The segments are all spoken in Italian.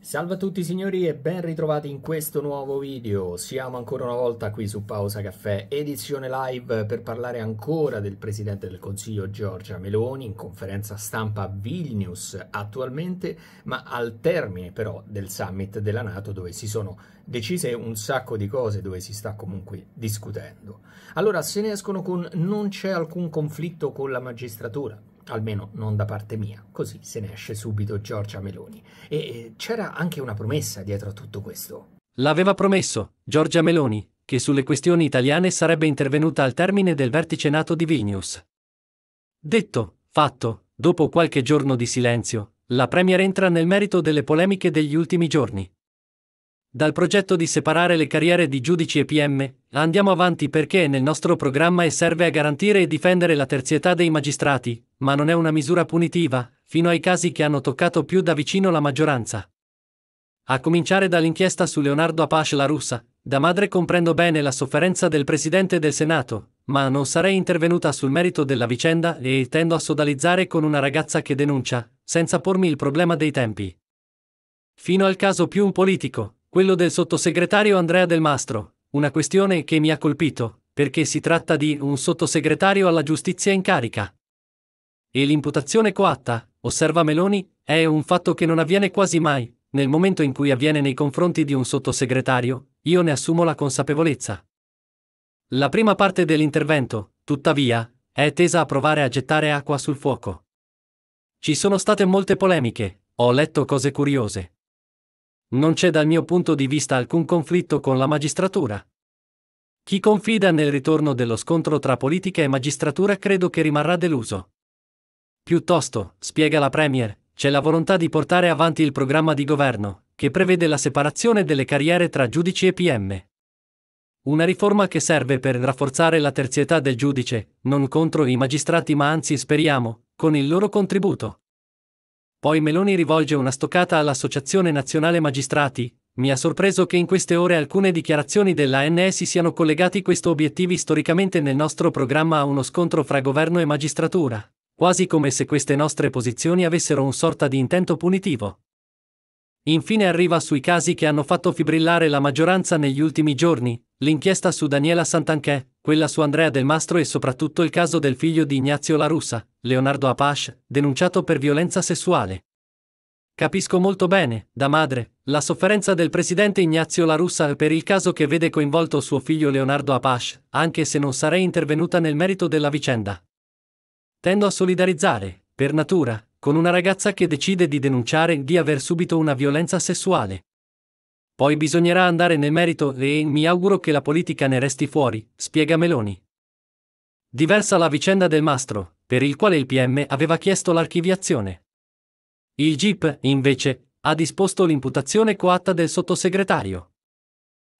Salve a tutti signori e ben ritrovati in questo nuovo video. Siamo ancora una volta qui su Pausa Caffè, edizione live per parlare ancora del Presidente del Consiglio Giorgia Meloni in conferenza stampa a Vilnius attualmente, ma al termine però del summit della Nato dove si sono decise un sacco di cose, dove si sta comunque discutendo. Allora se ne escono con non c'è alcun conflitto con la magistratura almeno non da parte mia, così se ne esce subito Giorgia Meloni. E c'era anche una promessa dietro a tutto questo. L'aveva promesso Giorgia Meloni che sulle questioni italiane sarebbe intervenuta al termine del vertice nato di Vilnius. Detto, fatto, dopo qualche giorno di silenzio, la Premier entra nel merito delle polemiche degli ultimi giorni. Dal progetto di separare le carriere di giudici e PM, andiamo avanti perché è nel nostro programma e serve a garantire e difendere la terzietà dei magistrati, ma non è una misura punitiva, fino ai casi che hanno toccato più da vicino la maggioranza. A cominciare dall'inchiesta su Leonardo Apache la russa, da madre comprendo bene la sofferenza del Presidente del Senato, ma non sarei intervenuta sul merito della vicenda e tendo a sodalizzare con una ragazza che denuncia, senza pormi il problema dei tempi. Fino al caso più un politico, quello del sottosegretario Andrea Del Mastro, una questione che mi ha colpito, perché si tratta di un sottosegretario alla giustizia in carica. E l'imputazione coatta, osserva Meloni, è un fatto che non avviene quasi mai, nel momento in cui avviene nei confronti di un sottosegretario, io ne assumo la consapevolezza. La prima parte dell'intervento, tuttavia, è tesa a provare a gettare acqua sul fuoco. Ci sono state molte polemiche, ho letto cose curiose. Non c'è dal mio punto di vista alcun conflitto con la magistratura. Chi confida nel ritorno dello scontro tra politica e magistratura credo che rimarrà deluso. Piuttosto, spiega la Premier, c'è la volontà di portare avanti il programma di governo, che prevede la separazione delle carriere tra giudici e PM. Una riforma che serve per rafforzare la terzietà del giudice, non contro i magistrati ma anzi speriamo, con il loro contributo. Poi Meloni rivolge una stoccata all'Associazione Nazionale Magistrati. Mi ha sorpreso che in queste ore alcune dichiarazioni dell'ANS siano collegati questo obiettivo storicamente nel nostro programma a uno scontro fra governo e magistratura, quasi come se queste nostre posizioni avessero un sorta di intento punitivo. Infine arriva sui casi che hanno fatto fibrillare la maggioranza negli ultimi giorni, l'inchiesta su Daniela Santanchè, quella su Andrea Del Mastro e soprattutto il caso del figlio di Ignazio La Russa, Leonardo Apache, denunciato per violenza sessuale. Capisco molto bene, da madre, la sofferenza del presidente Ignazio La Russa per il caso che vede coinvolto suo figlio Leonardo Apache, anche se non sarei intervenuta nel merito della vicenda. Tendo a solidarizzare, per natura, con una ragazza che decide di denunciare di aver subito una violenza sessuale. Poi bisognerà andare nel merito e mi auguro che la politica ne resti fuori, spiega Meloni. Diversa la vicenda del mastro, per il quale il PM aveva chiesto l'archiviazione. Il GIP, invece, ha disposto l'imputazione coatta del sottosegretario.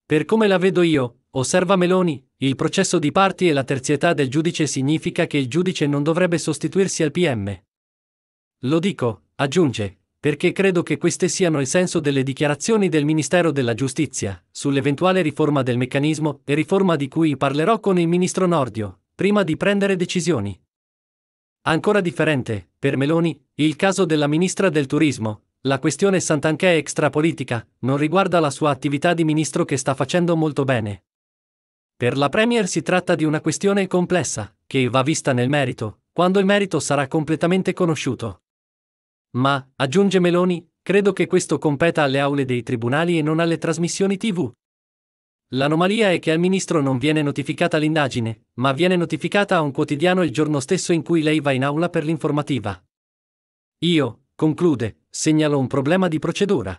Per come la vedo io, osserva Meloni, il processo di parti e la terzietà del giudice significa che il giudice non dovrebbe sostituirsi al PM. Lo dico, aggiunge, perché credo che queste siano il senso delle dichiarazioni del Ministero della Giustizia, sull'eventuale riforma del meccanismo, e riforma di cui parlerò con il ministro Nordio, prima di prendere decisioni. Ancora differente, per Meloni, il caso della ministra del Turismo, la questione Santanchè extrapolitica, non riguarda la sua attività di ministro che sta facendo molto bene. Per la Premier si tratta di una questione complessa, che va vista nel merito, quando il merito sarà completamente conosciuto. Ma, aggiunge Meloni, credo che questo competa alle aule dei tribunali e non alle trasmissioni tv. L'anomalia è che al ministro non viene notificata l'indagine, ma viene notificata a un quotidiano il giorno stesso in cui lei va in aula per l'informativa. Io, conclude, segnalo un problema di procedura.